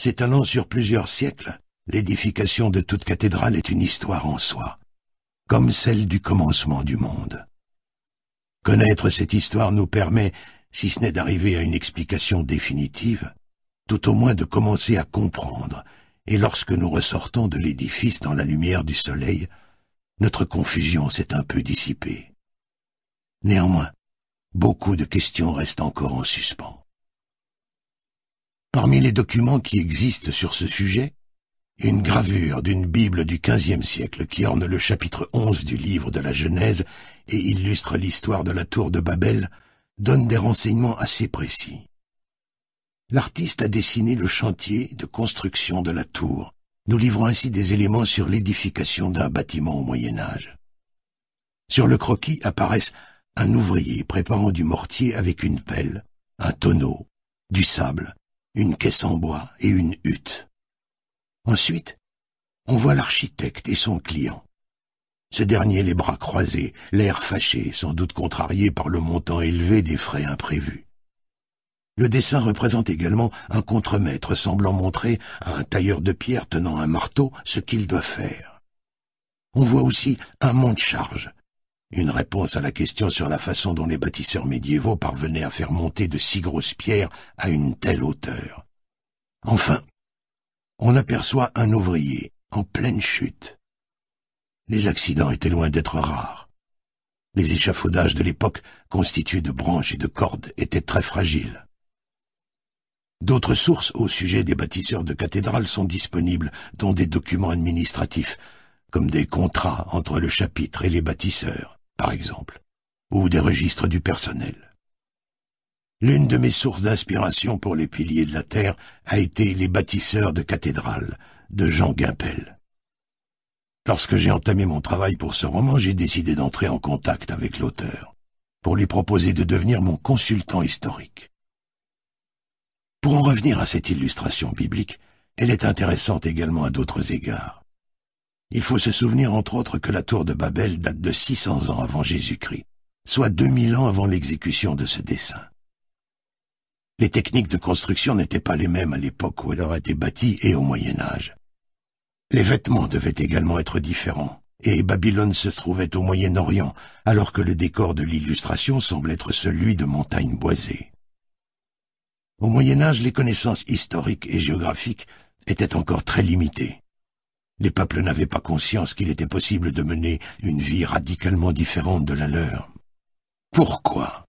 s'étalant sur plusieurs siècles, l'édification de toute cathédrale est une histoire en soi, comme celle du commencement du monde. Connaître cette histoire nous permet, si ce n'est d'arriver à une explication définitive, tout au moins de commencer à comprendre, et lorsque nous ressortons de l'édifice dans la lumière du soleil, notre confusion s'est un peu dissipée. Néanmoins, beaucoup de questions restent encore en suspens. Parmi les documents qui existent sur ce sujet, une gravure d'une Bible du XVe siècle qui orne le chapitre 11 du livre de la Genèse et illustre l'histoire de la tour de Babel donne des renseignements assez précis. L'artiste a dessiné le chantier de construction de la tour, nous livrant ainsi des éléments sur l'édification d'un bâtiment au Moyen Âge. Sur le croquis apparaissent un ouvrier préparant du mortier avec une pelle, un tonneau, du sable une caisse en bois et une hutte. Ensuite, on voit l'architecte et son client. Ce dernier les bras croisés, l'air fâché, sans doute contrarié par le montant élevé des frais imprévus. Le dessin représente également un contremaître semblant montrer à un tailleur de pierre tenant un marteau ce qu'il doit faire. On voit aussi un monte-charge, une réponse à la question sur la façon dont les bâtisseurs médiévaux parvenaient à faire monter de si grosses pierres à une telle hauteur. Enfin, on aperçoit un ouvrier en pleine chute. Les accidents étaient loin d'être rares. Les échafaudages de l'époque, constitués de branches et de cordes, étaient très fragiles. D'autres sources au sujet des bâtisseurs de cathédrales sont disponibles, dont des documents administratifs, comme des contrats entre le chapitre et les bâtisseurs par exemple, ou des registres du personnel. L'une de mes sources d'inspiration pour les piliers de la Terre a été Les bâtisseurs de cathédrales de Jean Guimpel. Lorsque j'ai entamé mon travail pour ce roman, j'ai décidé d'entrer en contact avec l'auteur, pour lui proposer de devenir mon consultant historique. Pour en revenir à cette illustration biblique, elle est intéressante également à d'autres égards. Il faut se souvenir entre autres que la tour de Babel date de 600 ans avant Jésus-Christ, soit 2000 ans avant l'exécution de ce dessin. Les techniques de construction n'étaient pas les mêmes à l'époque où elle aurait été bâtie et au Moyen Âge. Les vêtements devaient également être différents, et Babylone se trouvait au Moyen-Orient, alors que le décor de l'illustration semble être celui de montagnes boisées. Au Moyen Âge, les connaissances historiques et géographiques étaient encore très limitées. Les peuples n'avaient pas conscience qu'il était possible de mener une vie radicalement différente de la leur. Pourquoi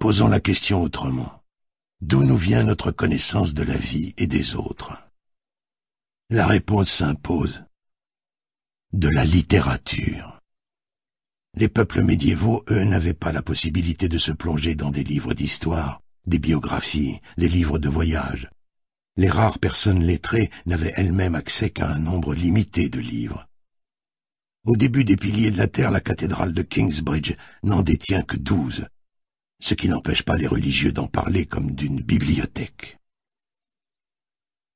Posons la question autrement. D'où nous vient notre connaissance de la vie et des autres La réponse s'impose. De la littérature. Les peuples médiévaux, eux, n'avaient pas la possibilité de se plonger dans des livres d'histoire, des biographies, des livres de voyage, les rares personnes lettrées n'avaient elles-mêmes accès qu'à un nombre limité de livres. Au début des piliers de la terre, la cathédrale de Kingsbridge n'en détient que douze, ce qui n'empêche pas les religieux d'en parler comme d'une bibliothèque.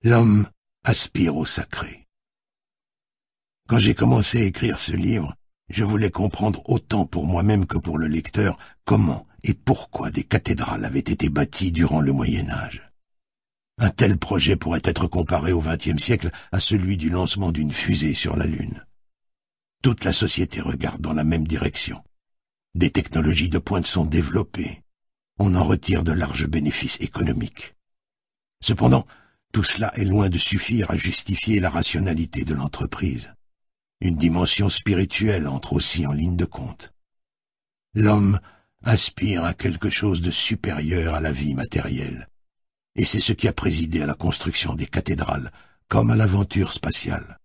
L'homme aspire au sacré. Quand j'ai commencé à écrire ce livre, je voulais comprendre autant pour moi-même que pour le lecteur comment et pourquoi des cathédrales avaient été bâties durant le Moyen Âge. Un tel projet pourrait être comparé au XXe siècle à celui du lancement d'une fusée sur la Lune. Toute la société regarde dans la même direction. Des technologies de pointe sont développées. On en retire de larges bénéfices économiques. Cependant, tout cela est loin de suffire à justifier la rationalité de l'entreprise. Une dimension spirituelle entre aussi en ligne de compte. L'homme aspire à quelque chose de supérieur à la vie matérielle et c'est ce qui a présidé à la construction des cathédrales, comme à l'aventure spatiale.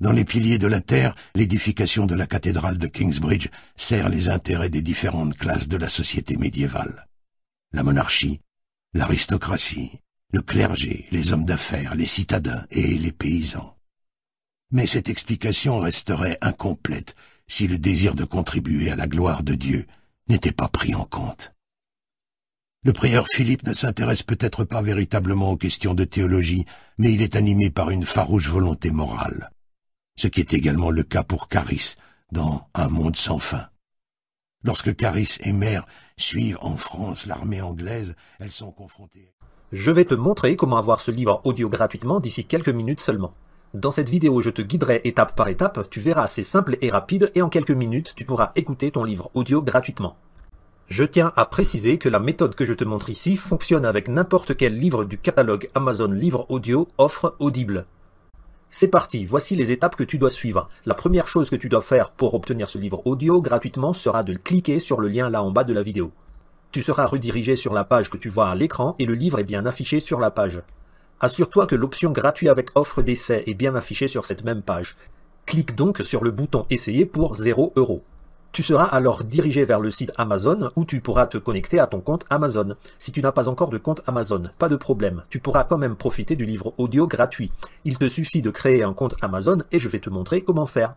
Dans les piliers de la Terre, l'édification de la cathédrale de Kingsbridge sert les intérêts des différentes classes de la société médiévale. La monarchie, l'aristocratie, le clergé, les hommes d'affaires, les citadins et les paysans. Mais cette explication resterait incomplète si le désir de contribuer à la gloire de Dieu n'était pas pris en compte. Le prieur Philippe ne s'intéresse peut-être pas véritablement aux questions de théologie, mais il est animé par une farouche volonté morale. Ce qui est également le cas pour Caris dans Un monde sans fin. Lorsque Caris et Mère suivent en France l'armée anglaise, elles sont confrontées. Je vais te montrer comment avoir ce livre audio gratuitement d'ici quelques minutes seulement. Dans cette vidéo, je te guiderai étape par étape, tu verras, c'est simple et rapide, et en quelques minutes, tu pourras écouter ton livre audio gratuitement. Je tiens à préciser que la méthode que je te montre ici fonctionne avec n'importe quel livre du catalogue Amazon Livre Audio offre Audible. C'est parti, voici les étapes que tu dois suivre. La première chose que tu dois faire pour obtenir ce livre audio gratuitement sera de cliquer sur le lien là en bas de la vidéo. Tu seras redirigé sur la page que tu vois à l'écran et le livre est bien affiché sur la page. Assure-toi que l'option gratuit avec offre d'essai est bien affichée sur cette même page. Clique donc sur le bouton essayer pour 0 euros. Tu seras alors dirigé vers le site Amazon où tu pourras te connecter à ton compte Amazon. Si tu n'as pas encore de compte Amazon, pas de problème, tu pourras quand même profiter du livre audio gratuit. Il te suffit de créer un compte Amazon et je vais te montrer comment faire.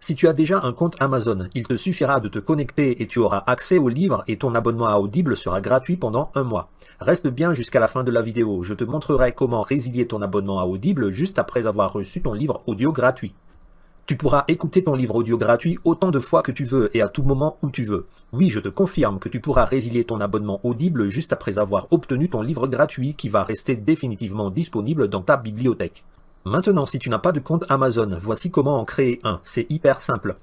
Si tu as déjà un compte Amazon, il te suffira de te connecter et tu auras accès au livre et ton abonnement à Audible sera gratuit pendant un mois. Reste bien jusqu'à la fin de la vidéo, je te montrerai comment résilier ton abonnement à Audible juste après avoir reçu ton livre audio gratuit. Tu pourras écouter ton livre audio gratuit autant de fois que tu veux et à tout moment où tu veux. Oui, je te confirme que tu pourras résilier ton abonnement audible juste après avoir obtenu ton livre gratuit qui va rester définitivement disponible dans ta bibliothèque. Maintenant, si tu n'as pas de compte Amazon, voici comment en créer un. C'est hyper simple.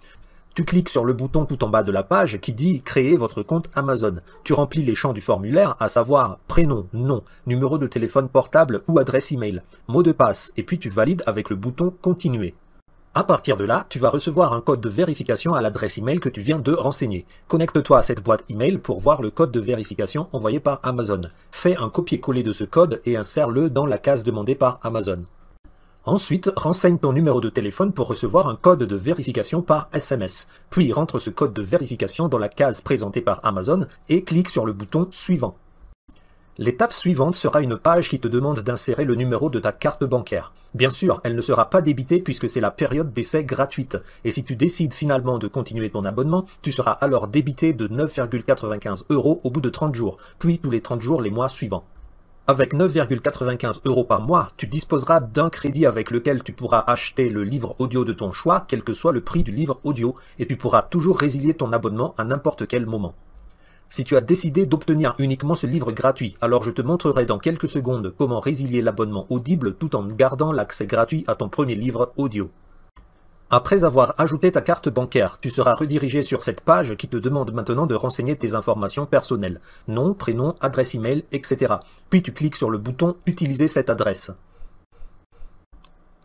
Tu cliques sur le bouton tout en bas de la page qui dit Créer votre compte Amazon. Tu remplis les champs du formulaire, à savoir prénom, nom, numéro de téléphone portable ou adresse email, mot de passe, et puis tu valides avec le bouton Continuer. À partir de là, tu vas recevoir un code de vérification à l'adresse email que tu viens de renseigner. Connecte-toi à cette boîte email pour voir le code de vérification envoyé par Amazon. Fais un copier-coller de ce code et insère-le dans la case demandée par Amazon. Ensuite, renseigne ton numéro de téléphone pour recevoir un code de vérification par SMS. Puis rentre ce code de vérification dans la case présentée par Amazon et clique sur le bouton Suivant. L'étape suivante sera une page qui te demande d'insérer le numéro de ta carte bancaire. Bien sûr, elle ne sera pas débitée puisque c'est la période d'essai gratuite, et si tu décides finalement de continuer ton abonnement, tu seras alors débité de 9,95 euros au bout de 30 jours, puis tous les 30 jours les mois suivants. Avec 9,95 euros par mois, tu disposeras d'un crédit avec lequel tu pourras acheter le livre audio de ton choix, quel que soit le prix du livre audio, et tu pourras toujours résilier ton abonnement à n'importe quel moment. Si tu as décidé d'obtenir uniquement ce livre gratuit, alors je te montrerai dans quelques secondes comment résilier l'abonnement audible tout en gardant l'accès gratuit à ton premier livre audio. Après avoir ajouté ta carte bancaire, tu seras redirigé sur cette page qui te demande maintenant de renseigner tes informations personnelles, nom, prénom, adresse email, etc. Puis tu cliques sur le bouton Utiliser cette adresse.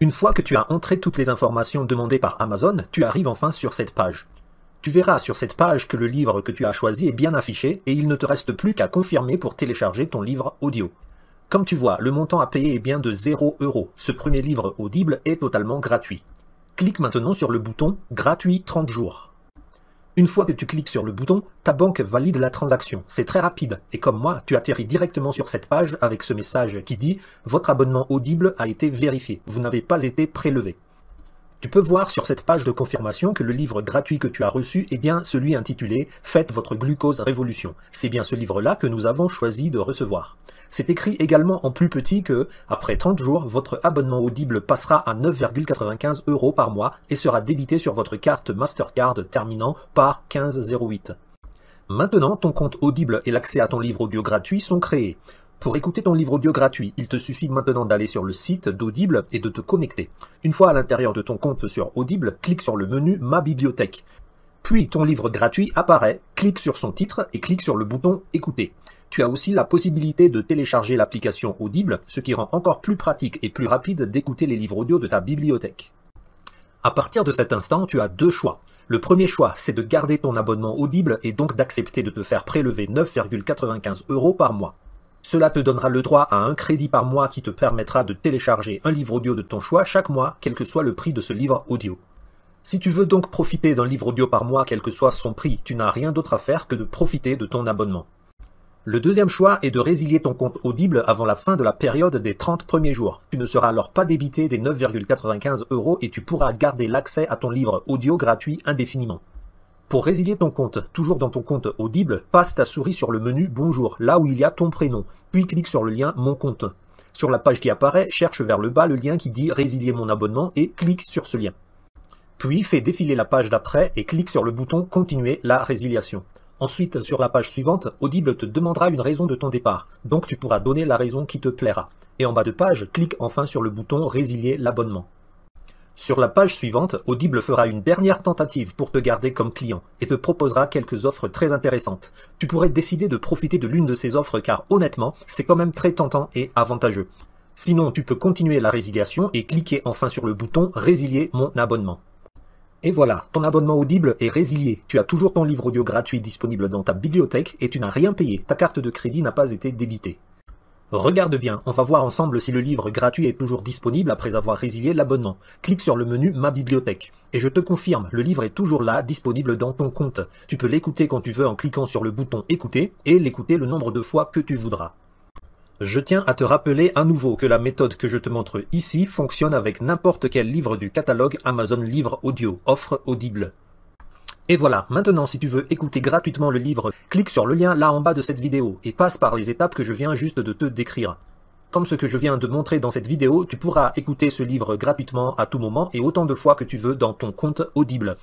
Une fois que tu as entré toutes les informations demandées par Amazon, tu arrives enfin sur cette page. Tu verras sur cette page que le livre que tu as choisi est bien affiché et il ne te reste plus qu'à confirmer pour télécharger ton livre audio. Comme tu vois, le montant à payer est bien de 0 euros. Ce premier livre audible est totalement gratuit. Clique maintenant sur le bouton Gratuit 30 jours. Une fois que tu cliques sur le bouton, ta banque valide la transaction. C'est très rapide. Et comme moi, tu atterris directement sur cette page avec ce message qui dit Votre abonnement audible a été vérifié. Vous n'avez pas été prélevé. Tu peux voir sur cette page de confirmation que le livre gratuit que tu as reçu est bien celui intitulé Faites votre glucose révolution. C'est bien ce livre-là que nous avons choisi de recevoir. C'est écrit également en plus petit que, après 30 jours, votre abonnement audible passera à 9,95 euros par mois et sera débité sur votre carte Mastercard terminant par 1508. Maintenant, ton compte Audible et l'accès à ton livre audio gratuit sont créés. Pour écouter ton livre audio gratuit, il te suffit maintenant d'aller sur le site d'Audible et de te connecter. Une fois à l'intérieur de ton compte sur Audible, clique sur le menu Ma bibliothèque. Puis ton livre gratuit apparaît, clique sur son titre et clique sur le bouton Écouter. Tu as aussi la possibilité de télécharger l'application Audible, ce qui rend encore plus pratique et plus rapide d'écouter les livres audio de ta bibliothèque. À partir de cet instant, tu as deux choix. Le premier choix, c'est de garder ton abonnement Audible et donc d'accepter de te faire prélever 9,95 euros par mois. Cela te donnera le droit à un crédit par mois qui te permettra de télécharger un livre audio de ton choix chaque mois, quel que soit le prix de ce livre audio. Si tu veux donc profiter d'un livre audio par mois, quel que soit son prix, tu n'as rien d'autre à faire que de profiter de ton abonnement. Le deuxième choix est de résilier ton compte Audible avant la fin de la période des 30 premiers jours. Tu ne seras alors pas débité des 9,95 euros et tu pourras garder l'accès à ton livre audio gratuit indéfiniment. Pour résilier ton compte, toujours dans ton compte Audible, passe ta souris sur le menu Bonjour, là où il y a ton prénom, puis clique sur le lien Mon compte. Sur la page qui apparaît, cherche vers le bas le lien qui dit Résilier mon abonnement et clique sur ce lien. Puis fais défiler la page d'après et clique sur le bouton Continuer la résiliation. Ensuite, sur la page suivante, Audible te demandera une raison de ton départ, donc tu pourras donner la raison qui te plaira. Et en bas de page, clique enfin sur le bouton Résilier l'abonnement. Sur la page suivante, Audible fera une dernière tentative pour te garder comme client et te proposera quelques offres très intéressantes. Tu pourrais décider de profiter de l'une de ces offres car honnêtement, c'est quand même très tentant et avantageux. Sinon, tu peux continuer la résiliation et cliquer enfin sur le bouton Résilier mon abonnement. Et voilà, ton abonnement Audible est résilié. Tu as toujours ton livre audio gratuit disponible dans ta bibliothèque et tu n'as rien payé. Ta carte de crédit n'a pas été débitée. Regarde bien, on va voir ensemble si le livre gratuit est toujours disponible après avoir résilié l'abonnement. Clique sur le menu Ma bibliothèque. Et je te confirme, le livre est toujours là, disponible dans ton compte. Tu peux l'écouter quand tu veux en cliquant sur le bouton Écouter et l'écouter le nombre de fois que tu voudras. Je tiens à te rappeler à nouveau que la méthode que je te montre ici fonctionne avec n'importe quel livre du catalogue Amazon Livre Audio, offre audible. Et voilà, maintenant si tu veux écouter gratuitement le livre, clique sur le lien là en bas de cette vidéo et passe par les étapes que je viens juste de te décrire. Comme ce que je viens de montrer dans cette vidéo, tu pourras écouter ce livre gratuitement à tout moment et autant de fois que tu veux dans ton compte Audible.